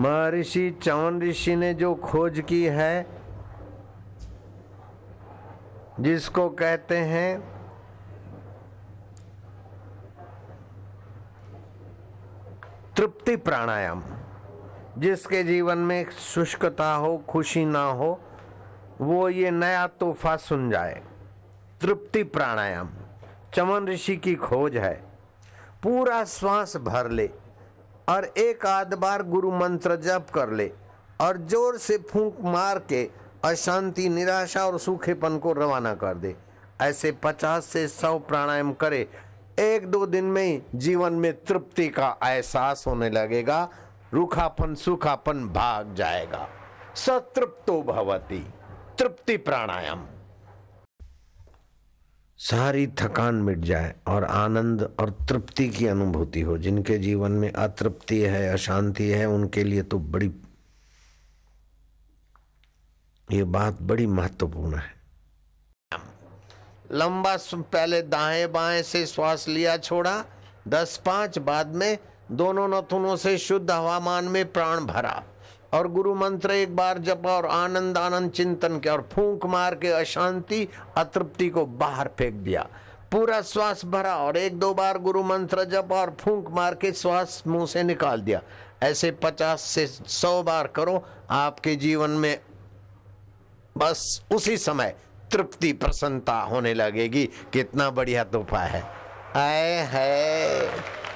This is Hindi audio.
महर्षि चवन ऋषि ने जो खोज की है जिसको कहते हैं तृप्ति प्राणायाम जिसके जीवन में शुष्कता हो खुशी ना हो वो ये नया तोहफा सुन जाए तृप्ति प्राणायाम चमन ऋषि की खोज है पूरा श्वास भर ले और एक आध बार गुरु मंत्र जप कर ले और जोर से फूंक मार के अशांति निराशा और सूखेपन को रवाना कर दे ऐसे पचास से सौ प्राणायाम करे एक दो दिन में ही जीवन में तृप्ति का एहसास होने लगेगा रूखापन सूखापन भाग जाएगा सतृप्तो भवती तृप्ति प्राणायाम सारी थकान मिट जाए और आनंद और तृप्ति की अनुभूति हो जिनके जीवन में अतृप्ति है अशांति है उनके लिए तो बड़ी ये बात बड़ी महत्वपूर्ण है लंबा पहले दाएं बाएं से श्वास लिया छोड़ा दस पांच बाद में दोनों नथुनों से शुद्ध हवामान में प्राण भरा और गुरु मंत्र एक बार जपा और आनंद आनंद चिंतन किया और फूंक मार के अशांति अतृप्ति को बाहर फेंक दिया पूरा श्वास भरा और एक दो बार गुरु मंत्र जपा और फूंक मार के श्वास मुंह से निकाल दिया ऐसे पचास से सौ बार करो आपके जीवन में बस उसी समय तृप्ति प्रसन्नता होने लगेगी कितना बढ़िया तोहफा है आए है